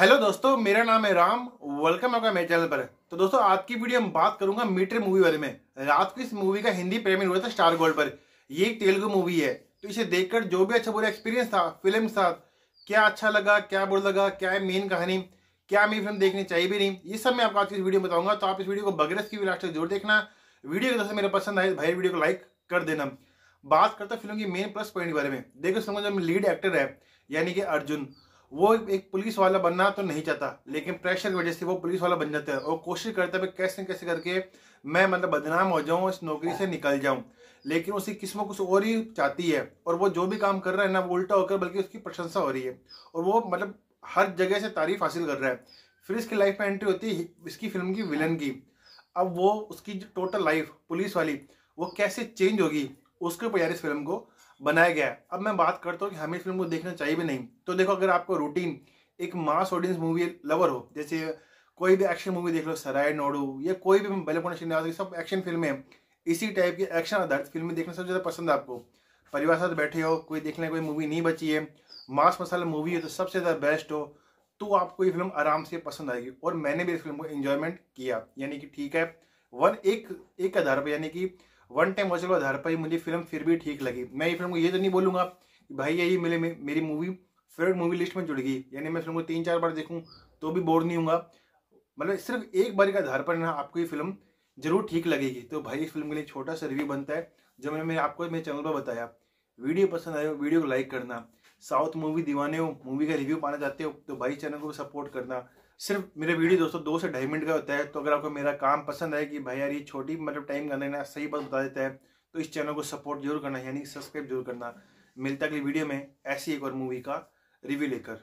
hello दोस्तों मेरा नाम है राम वेलकम आपका मेरे चैनल पर तो दोस्तों आज की वीडियो में बात करूंगा मीटर मूवी बारे में रात को इस मूवी का हिंदी प्रेमी हुआ था स्टार गोल्ड पर ये एक तेलुगु मूवी है तो इसे देखकर जो भी अच्छा बुरा एक्सपीरियंस था फिल्म के साथ क्या अच्छा लगा क्या बुरा लगा क्या है मेन कहानी क्या मेरी फिल्म देखनी चाहिए भी नहीं ये सब मैं आपको आज की वीडियो बताऊंगा तो आप इस वीडियो को बगरस की लास्ट तक जरूर देखना वीडियो को दोस्तों मेरा पसंद आए भाई वीडियो को लाइक कर देना बात करता फिल्म की मेन प्लस पॉइंट के बारे में देखो समझ लीड एक्टर है यानी कि अर्जुन वो एक पुलिस वाला बनना तो नहीं चाहता लेकिन प्रेशर की वजह से वो पुलिस वाला बन जाता है और कोशिश करता है कैसे कैसे करके मैं मतलब बदनाम हो जाऊं इस नौकरी से निकल जाऊं लेकिन उसकी किस्मत कुछ और ही चाहती है और वो जो भी काम कर रहा है ना वो उल्टा होकर बल्कि उसकी प्रशंसा हो रही है और वो मतलब हर जगह से तारीफ हासिल कर रहा है फिर इसकी लाइफ में एंट्री होती है इसकी फिल्म की विलन की अब वो उसकी जो टोटल लाइफ पुलिस वाली वो कैसे चेंज होगी उसके ऊपर यार इस फिल्म को बनाया गया है अब मैं बात करता हूँ कि हमें इस फिल्म को देखना चाहिए भी नहीं तो देखो अगर आपको रूटीन एक मास ऑडियंस मूवी लवर हो जैसे कोई भी एक्शन मूवी देख लो सराय नोडू या कोई भी बलपुण श्रीनिवास सब एक्शन फिल्में इसी टाइप की एक्शन आधारित फिल्में देखना सबसे ज़्यादा पसंद है आपको परिवार साथ बैठे हो कोई देखने कोई मूवी नहीं बची है मास मसाला मूवी है तो सबसे ज़्यादा बेस्ट हो तो आपको ये फिल्म आराम से पसंद आएगी और मैंने भी इस फिल्म को इन्जॉयमेंट किया यानी कि ठीक है वन एक एक आधार पर यानी कि वन टाइम वॉच के आधार पर ही मुझे फिल्म फिर भी ठीक लगी मैं ये फिल्म को ये तो नहीं बोलूंगा भाई यही मिले मेरी मूवी फेवरेट मूवी लिस्ट में जुड़ गई यानी मैं फिल्म को तीन चार बार देखूँ तो भी बोर नहीं हूँ मतलब सिर्फ एक बार के आधार पर ना आपको ये फिल्म जरूर ठीक लगेगी तो भाई इस फिल्म के लिए छोटा सा रिव्यू बनता है जो मैंने आपको मेरे चैनल पर बताया वीडियो पसंद आए वीडियो को लाइक करना साउथ मूवी दीवाने हो मूवी का रिव्यू पाना चाहते हो तो भाई चैनल को सपोर्ट करना सिर्फ मेरे वीडियो दोस्तों दो से ढाई मिनट का होता है तो अगर आपको मेरा काम पसंद है कि भाई यार ये छोटी मतलब टाइम का देना सही बात बता देता है तो इस चैनल को सपोर्ट जरूर करना यानी सब्सक्राइब जरूर करना मिलता अगली वीडियो में ऐसी एक और मूवी का रिव्यू लेकर